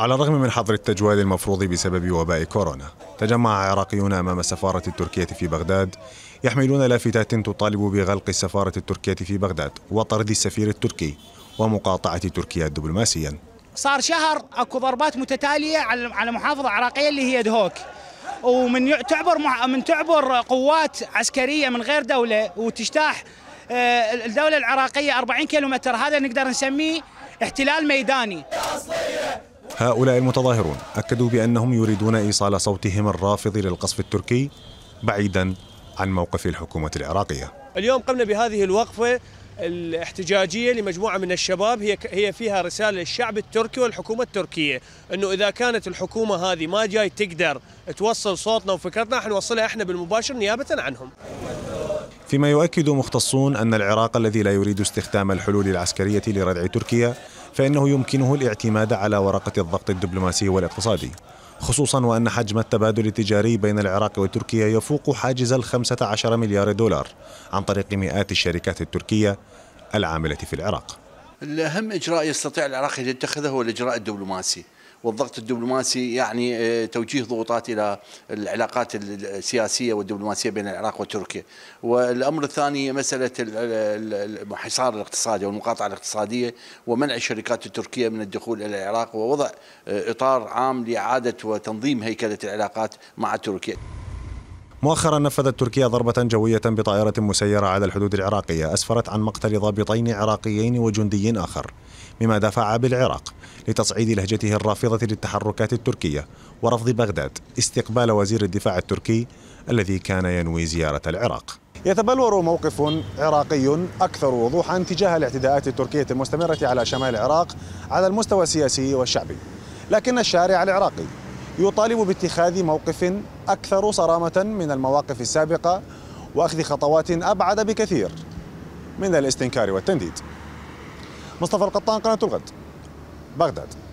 على الرغم من حظر التجوال المفروض بسبب وباء كورونا تجمع عراقيون أمام السفارة التركية في بغداد يحملون لافتات تطالب بغلق السفارة التركية في بغداد وطرد السفير التركي ومقاطعة تركيا دبلوماسيا صار شهر اكو ضربات متتالية على محافظة عراقية اللي هي دهوك ومن تعبر من تعبر قوات عسكرية من غير دولة وتجتاح آه، الدولة العراقية 40 كيلومتر هذا نقدر نسميه احتلال ميداني هؤلاء المتظاهرون أكدوا بأنهم يريدون إيصال صوتهم الرافض للقصف التركي بعيدا عن موقف الحكومة العراقية اليوم قمنا بهذه الوقفة الاحتجاجيه لمجموعه من الشباب هي هي فيها رساله للشعب التركي والحكومه التركيه انه اذا كانت الحكومه هذه ما جاي تقدر توصل صوتنا وفكرتنا راح نوصلها احنا بالمباشر نيابه عنهم فيما يؤكد مختصون أن العراق الذي لا يريد استخدام الحلول العسكرية لردع تركيا فإنه يمكنه الاعتماد على ورقة الضغط الدبلوماسي والاقتصادي خصوصا وأن حجم التبادل التجاري بين العراق وتركيا يفوق حاجز الخمسة عشر مليار دولار عن طريق مئات الشركات التركية العاملة في العراق الأهم إجراء يستطيع العراق أن يتخذه هو الإجراء الدبلوماسي والضغط الدبلوماسي يعني آه، توجيه ضغوطات الى العلاقات السياسيه والدبلوماسيه بين العراق وتركيا والامر الثاني مساله الحصار الاقتصادي والمقاطعه الاقتصاديه ومنع الشركات التركيه من الدخول الى العراق ووضع آه، اطار عام لاعاده وتنظيم هيكله العلاقات مع تركيا مؤخرا نفذت تركيا ضربة جوية بطائرة مسيرة على الحدود العراقية أسفرت عن مقتل ضابطين عراقيين وجندي آخر مما دفع بالعراق لتصعيد لهجته الرافضة للتحركات التركية ورفض بغداد استقبال وزير الدفاع التركي الذي كان ينوي زيارة العراق يتبلور موقف عراقي أكثر وضوحا تجاه الاعتداءات التركية المستمرة على شمال العراق على المستوى السياسي والشعبي لكن الشارع العراقي يطالب باتخاذ موقف أكثر صرامة من المواقف السابقة وأخذ خطوات أبعد بكثير من الاستنكار والتنديد مصطفى القطان قناة الغد بغداد